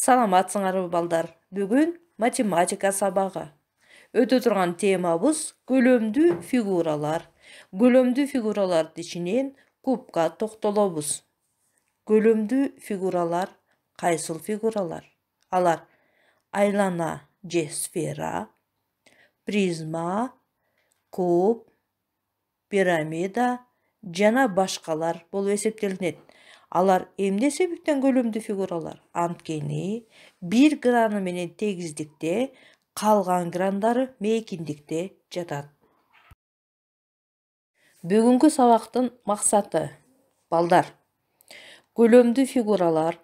саламатсыңарбы балдар бүгін математика сабағы. өтө тұрған темабыз көлемді фигуралар Көлемді фигуралар ичинен кубқа токтолобуз Көлемді фигуралар қайсыл фигуралар алар айлана же сфера призма куб пирамида жана башкалар болуп эсептелинет алар эмне себептен көлөмдүү фигуралар анткени бір граны менен тегіздікте, қалған грандары мейкиндикте жатат Бүгінгі сабактын максаты балдар көлөмдүү фигуралар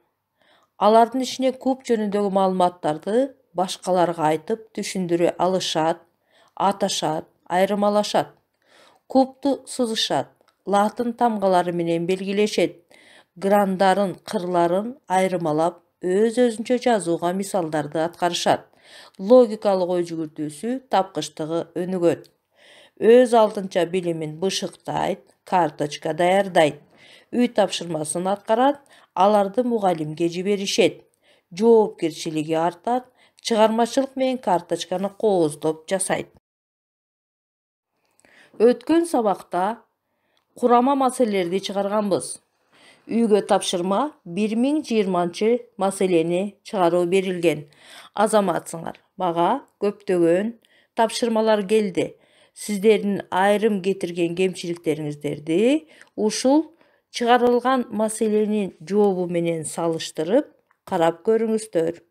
алардын ішіне көп жөнүндөгү маалыматтарды башкаларга айтып түшүндүрө алышат аташат айрымалашат. кубту сызышат латын тамгалары менен белгилешет грандарын кырларын айырмалап өз өзүнчө жазууга мисалдарды аткарышат логикалык ой жүгүртүүсү тапкычтыгы өнүгөт өз алдынча билимин бышыктайт карточка даярдайт үй тапшырмасын аткарат аларды мугалимге жиберишет жоопкерчилиги артат чыгармачылык менен карточканы кооздоп жасайт өткөн сабакта курама маселелерди чыгарганбыз үйгө тапшырма 2020 маселени чыгаруу берилген азаматсыңар Баға көптөгөн тапшырмалар келді. сиздердин айрым кетирген кемчиликтериңиздерди ушул чыгарылган маселенин жообу менен салыштырып карап көрүңүздөр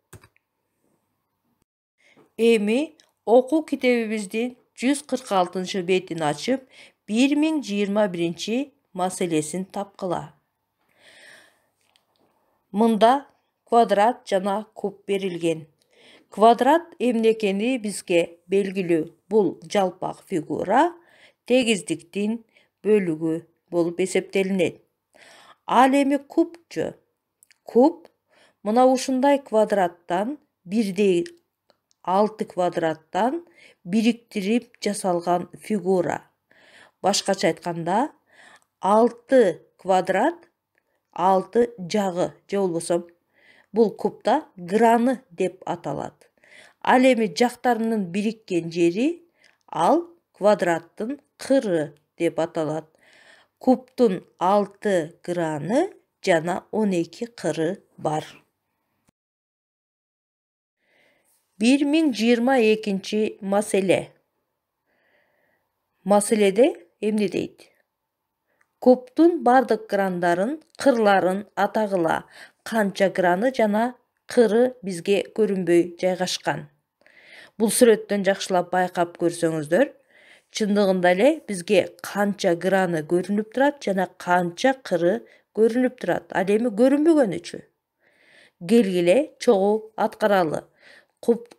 эми окуу китебибиздин 146 бетин ачып 1021 маселесин тапқыла. Мұнда квадрат жана куб берилген квадрат эмнекени бизге белгилүү бул жалпак фигура тегиздиктин бөлүгү болып эсептелинет ал эми кубчу куб мына ушундай квадраттан бирдей алты квадраттан бириктирип жасалған фигура башкача айтканда алты квадрат алты жағы же болбосо бул кубта граны деп аталат ал эми жактарынын бириккен жери ал квадраттын кыры деп аталат кубтун алты граны жана он эки кыры бар бир миң жыйырма экинчи маселе маселеде эмне дейт көптүн бардык грандарын қырларын атағыла канча граны жана қыры бізге көрүнбөй жайгашкан Бұл сүрөттөн жакшылап байқап көрсөңүздөр чындыгында эле бизге канча граны көрүнүп турат жана канча қыры көрүнүп турат ал эми көрүнбөгөнүчү келгиле чогуу атқаралы.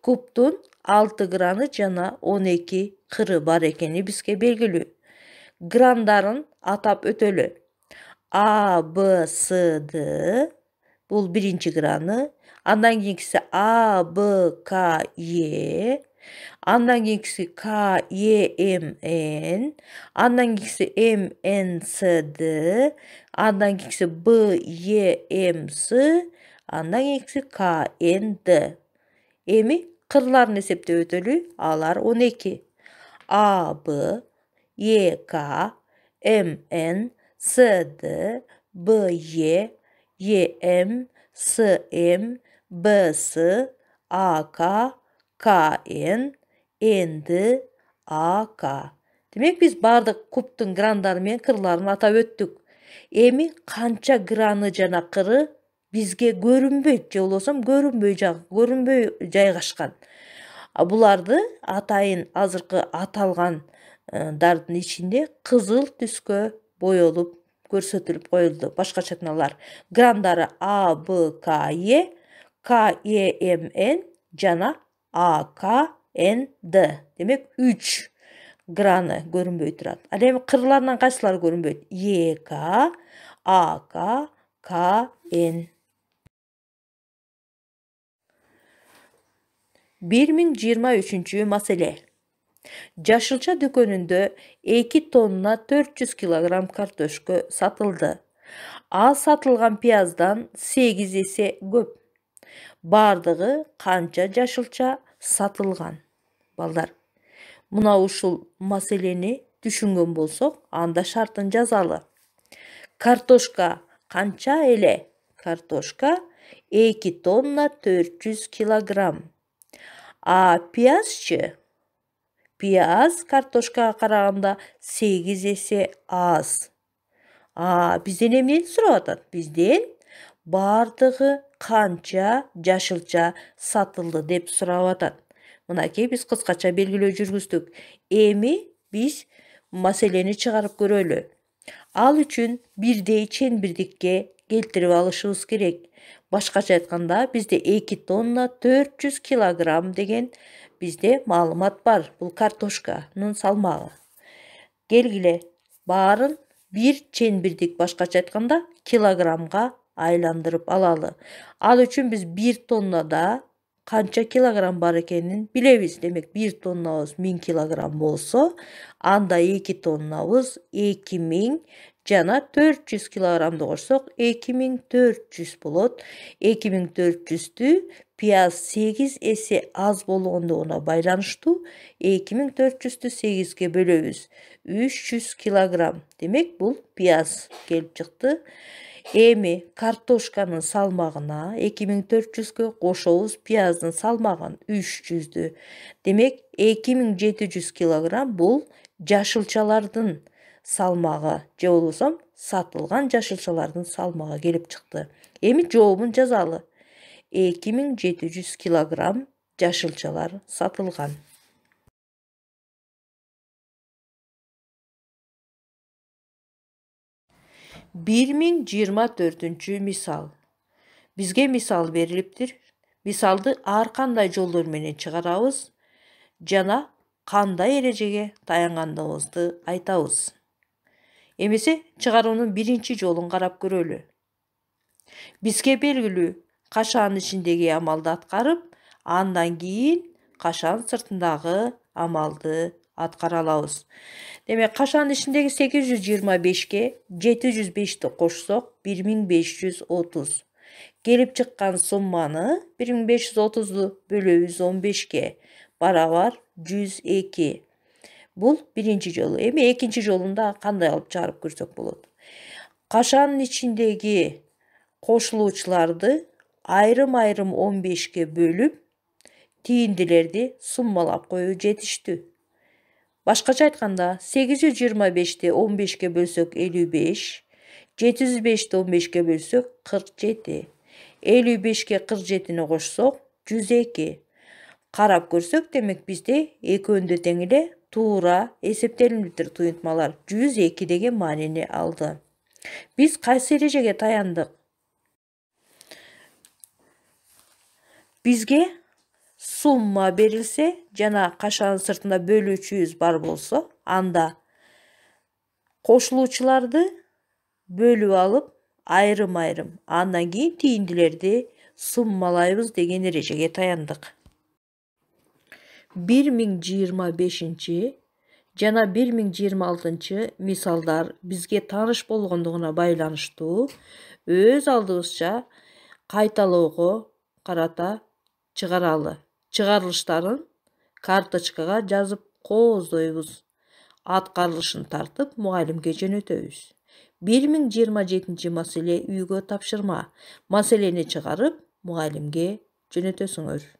куптун 6 граны жана 12 қыры бар экени бизге белгилүү грандарын атап өтөлү а б с д бул биринчи граны андан кийинкиси а б к е андан кийинкиси к е м н андан кийинкиси м н с д андан кийинкиси б е м с андан кийинкиси к н д эми кырларын эсептеп өтөлү алар 12. эки а б ек мн сд бе ем см бс ак кн энді ак демек біз бардық кубтың грандары мен қырларын атап өттік эми қанча граны жана қыры бізге көрүнбөйт же көрінбей көрүнбөй көрүнбөй жайғашқан. буларды атайын азыркы аталган Э, дардын ичинде кызыл түскө боелуп көрсөтүлүп коюлду башка алар грандары а б к е к е м н жана а к н д демек үч граны көрүнбөй турат ал эми кырларынан кайсылары көрүнбөйт е к а к к н бир миң жыйырма үчүнчү маселе жашылча дүкөнүндө 2 тонна 400 кг картошка сатылды А сатылган пияздан 8 эсе көп бардығы қанша жашылча сатылған балдар мына ушул маселени түшүнгөн болсок анда шартын жазалы картошка канча эле картошка 2 тонна 400 килограмм а пиязчы пияз картошкаға қарағанда 8 есе аз а бізден эмнени сурап атат бізден бардығы қанча, жашылча сатылды деп сұрап атат мынакей біз кыскача белгилөө жүргүздүк эми біз маселени чығарып көрөлү ал үчүн бирдей бірдікке келтіріп алышыңыз керек. Башқа жатқанда бізде 2 тонна 400 килограмм деген бізде малымат бар. Бұл картошканың салмағы. Келгіле, барын 1 чен бірдік башқа айтқанда килограммға айландырып алалы. Ал үшін біз 1 тонна да қанча килограмм бар екенін білеміз. Демек 1 тонна 1000 килограмм болса, анда 2 тонна ұз 2000 жана 400 килограммды кошсок 2400 болот 2400 ті пияз 8 эсе аз болгондугуна байланышту. 2400 ті 8ге бөлөбүз 300 килограмм демек бұл пияз келіп чыкты эми картошканын салмагына 2400 кө кошобуз пияздын салмагын 300дү демек 2700 килограмм бул жашылчалардын салмағы же болбосо сатылған жашылчалардын салмағы келіп чыкты емі жообун жазалы 2700 кг жети сатылған килограмм жашылчалар сатылган бир миң жыйырма мисал бизге мисал берилиптир мисалды ар кандай жолдор менен жана қандай ережеге таянгандыгыбызды айтабыз эмесе чыгаруунун биринчи жолун карап көрөлү бизге белгилүү кашаанын ичиндеги амалды аткарып андан кийин кашаанын сыртындагы амалды аткара алабыз демек кашаанын ичиндеги сегиз жүз жыйырма бешке жети жүз бешти кошсок бир келип чыккан сумманы бир миң беш жүз отузду бөлөбүз он бешке барабар жүз бул биринчи жолу эми экинчи жолунда кандай алып чыгарып көрсөк болот кашанын ичиндеги кошулуучуларды айрым айрым он бешке бөлүп тийиндилерди суммалап коюу жетиштүү башкача айтканда сегиз жүз жыйырма бешти он бешке бөлсөк элүү беш жети жүз бешти он бешке бөлсөк кырк жети элүү бешке кырк жетини кошсок жүз эки карап көрсөк демек бизде экөөнү да тең эле туура эсептелиниптир тұйынтмалар 102 деген маанини алды Біз кайсы эрежеге таяндык бизге сумма берилсе жана кашанын сыртында бөлүүчүбүз бар болсо анда кошулуучуларды бөлүп алып айрым айрым андан кийин түйінділерді суммалайбыз деген эрежеге таяндык 1025 жана 1026 мисалдар бізге тааныш болгондугуна байланыштуу өз алдыбызча кайталоого карата чыгаралы чыгарылыштарын карточкага жазып кооздойбуз аткарылышын тартып мұғалімге жөнөтөбүз бир миң жыйырма маселе үйгө тапшырма маселени чыгарып мугалимге жөнөтөсүңөр